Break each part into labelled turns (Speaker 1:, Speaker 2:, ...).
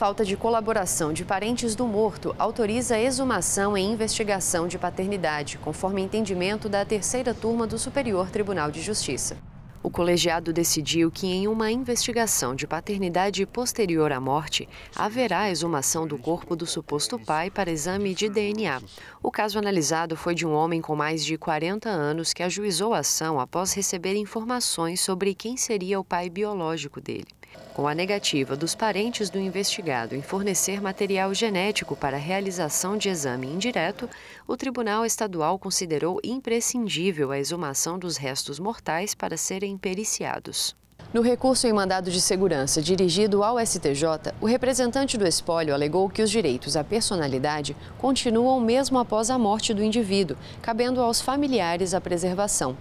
Speaker 1: falta de colaboração de parentes do morto autoriza exumação e investigação de paternidade, conforme entendimento da terceira turma do Superior Tribunal de Justiça. O colegiado decidiu que, em uma investigação de paternidade posterior à morte, haverá exumação do corpo do suposto pai para exame de DNA. O caso analisado foi de um homem com mais de 40 anos que ajuizou a ação após receber informações sobre quem seria o pai biológico dele. Com a negativa dos parentes do investigado em fornecer material genético para a realização de exame indireto, o Tribunal Estadual considerou imprescindível a exumação dos restos mortais para serem periciados. No recurso em mandado de segurança dirigido ao STJ, o representante do espólio alegou que os direitos à personalidade continuam mesmo após a morte do indivíduo, cabendo aos familiares a preservação.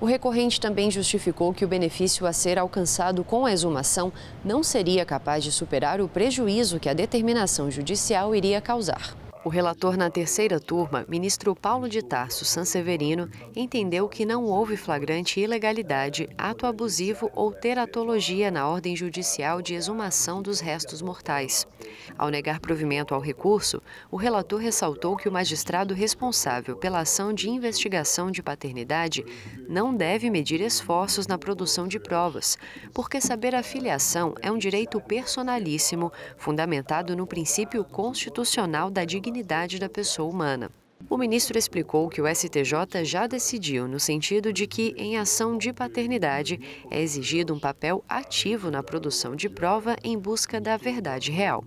Speaker 1: O recorrente também justificou que o benefício a ser alcançado com a exumação não seria capaz de superar o prejuízo que a determinação judicial iria causar. O relator na terceira turma, ministro Paulo de Tarso Sanseverino, entendeu que não houve flagrante ilegalidade, ato abusivo ou teratologia na ordem judicial de exumação dos restos mortais. Ao negar provimento ao recurso, o relator ressaltou que o magistrado responsável pela ação de investigação de paternidade não deve medir esforços na produção de provas, porque saber a filiação é um direito personalíssimo, fundamentado no princípio constitucional da dignidade da pessoa humana. O ministro explicou que o STJ já decidiu no sentido de que, em ação de paternidade, é exigido um papel ativo na produção de prova em busca da verdade real.